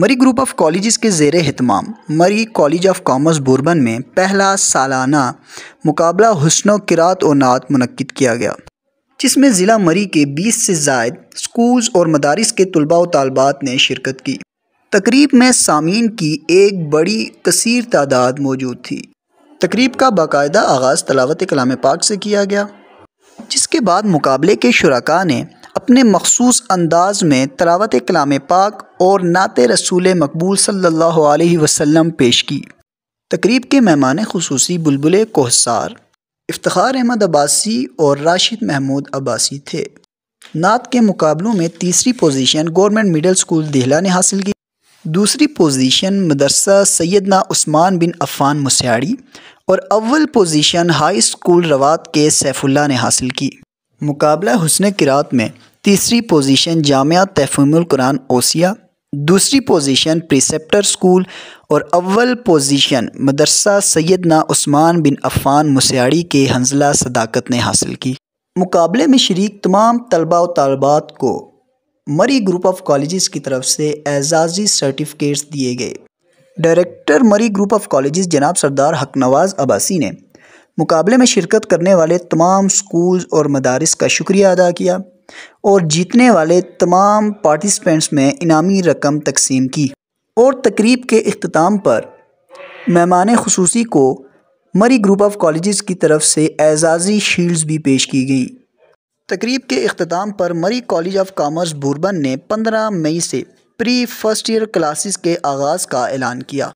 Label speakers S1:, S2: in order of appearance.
S1: मरी group of colleges के जेर अहतमाम मरी कॉलेज ऑफ कॉमर्स बोरबन में पहला सालाना मुकाबला हसन किरात और नात मनद किया गया जिसमें ज़िला मरी के 20 से जायद स्कूल्स और मदारस के तलबा व तलबात ने शिरकत की तकरीब में सामीन की एक बड़ी कसर तादाद मौजूद थी तकरीब का बाकायदा आगाज़ तलावत कलाम पाक से किया गया जिसके बाद मुकाबले के शुरा ने अपने मखसूस अंदाज में तलावत कलाम पाक और नात रसूल मकबूल सल्ला वसम पेश की तकरीब के मेहमान खसूसी बुलबुल कोहसार इफ्तार अहमद अब्बासी और राशिद महमूद अब्बासी थे नात के मुकाबलों में तीसरी पोजीशन गवर्नमेंट मिडिल स्कूल दिहला ने हासिल की दूसरी पोजीशन मदरसा सैदना उस्मान बिन अफ़ान मुस्याड़ी और अव्वल पोजीशन हाई स्कूल रवात के सैफुल्ला ने हासिल की मुकाबला हुसन किरात में तीसरी पोजीशन जामिया तहफीमुल कुरान ओसिया दूसरी पोजीशन प्रिसेप्टर स्कूल और अव्वल पोजीशन मदरसा सैदना उस्मान बिन अफ़ान मुसियाड़ी के हंजला सदाकत ने हासिल की मुकाबले में शरीक तमाम तलबा व तलबात को मरी ग्रुप ऑफ कॉलेजेस की तरफ से एजाजी सर्टिफिकेट्स दिए गए डायरेक्टर मरी ग्रुप ऑफ कॉलेजेस जनाब सरदार हकनवाज़ अबासी ने मुकाबले में शिरकत करने वाले तमाम स्कूल्स और मदारस का शुक्रिया अदा किया और जीतने वाले तमाम पार्टिसिपेंट्स में इनामी रकम तकसीम की और तकरीब के अख्ताम पर मेहमान खसूसी को मरी ग्रुप ऑफ कॉलेज़ की तरफ से एजाज़ी शील्ड्स भी पेश की गई तकरीब के अख्ताम पर मरी कॉलेज ऑफ कॉमर्स बुरबन ने 15 मई से प्री फर्स्ट ईयर क्लासेस के आगाज़ का ऐलान किया